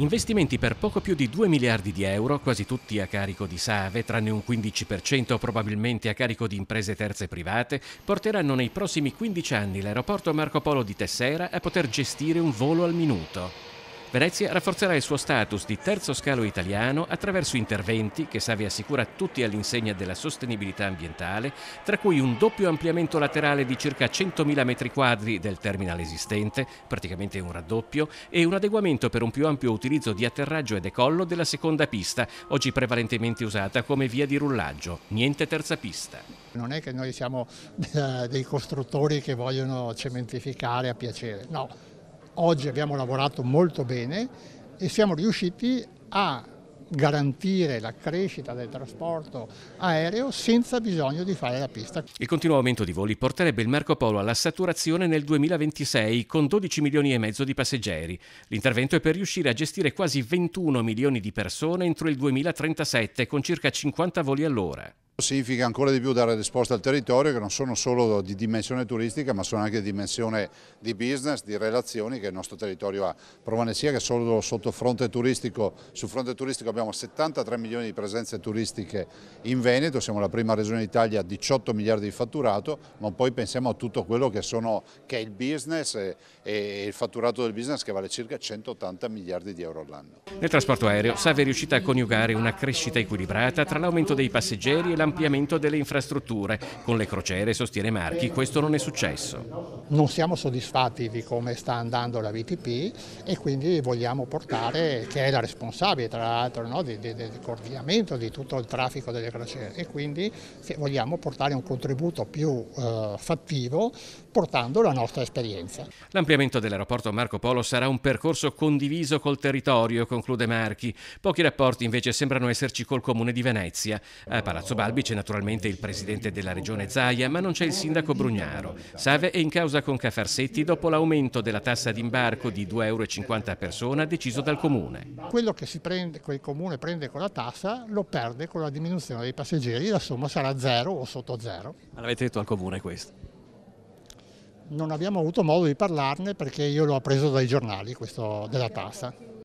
Investimenti per poco più di 2 miliardi di euro, quasi tutti a carico di Save, tranne un 15% probabilmente a carico di imprese terze private, porteranno nei prossimi 15 anni l'aeroporto Marco Polo di Tessera a poter gestire un volo al minuto. Venezia rafforzerà il suo status di terzo scalo italiano attraverso interventi che Savi assicura tutti all'insegna della sostenibilità ambientale, tra cui un doppio ampliamento laterale di circa 100.000 m2 del terminal esistente, praticamente un raddoppio, e un adeguamento per un più ampio utilizzo di atterraggio e decollo della seconda pista, oggi prevalentemente usata come via di rullaggio, niente terza pista. Non è che noi siamo dei costruttori che vogliono cementificare a piacere, no Oggi abbiamo lavorato molto bene e siamo riusciti a garantire la crescita del trasporto aereo senza bisogno di fare la pista. Il continuo aumento di voli porterebbe il Marco Polo alla saturazione nel 2026 con 12 milioni e mezzo di passeggeri. L'intervento è per riuscire a gestire quasi 21 milioni di persone entro il 2037 con circa 50 voli all'ora. Significa ancora di più dare risposta al territorio che non sono solo di dimensione turistica ma sono anche di dimensione di business, di relazioni che il nostro territorio ha. Prova ne sia che solo sotto fronte turistico, sul fronte turistico abbiamo 73 milioni di presenze turistiche in Veneto, siamo la prima regione d'Italia a 18 miliardi di fatturato, ma poi pensiamo a tutto quello che, sono, che è il business e, e, il fatturato del business che vale circa 180 miliardi di euro all'anno. Nel trasporto aereo Save è riuscita a coniugare una crescita equilibrata tra l'aumento dei passeggeri e l'ampliamento delle infrastrutture. Con le crociere, sostiene Marchi, questo non è successo. Non siamo soddisfatti di come sta andando la VTP e quindi vogliamo portare, che è la responsabile tra l'altro no, del coordinamento di tutto il traffico delle crociere e quindi vogliamo portare un contributo più eh, fattivo portando la nostra esperienza. L'ampliamento dell'aeroporto Marco Polo sarà un percorso condiviso col territorio, conclude Marchi. Pochi rapporti invece sembrano esserci col comune di Venezia. A Palazzo Balbo Albi c'è naturalmente il presidente della regione Zaia, ma non c'è il sindaco Brugnaro. Save è in causa con Cafarsetti dopo l'aumento della tassa d'imbarco di 2,50 euro a persona deciso dal comune. Quello che prende, quel comune prende con la tassa lo perde con la diminuzione dei passeggeri, la somma sarà zero o sotto zero. l'avete detto al comune questo? Non abbiamo avuto modo di parlarne perché io l'ho preso dai giornali questo della tassa.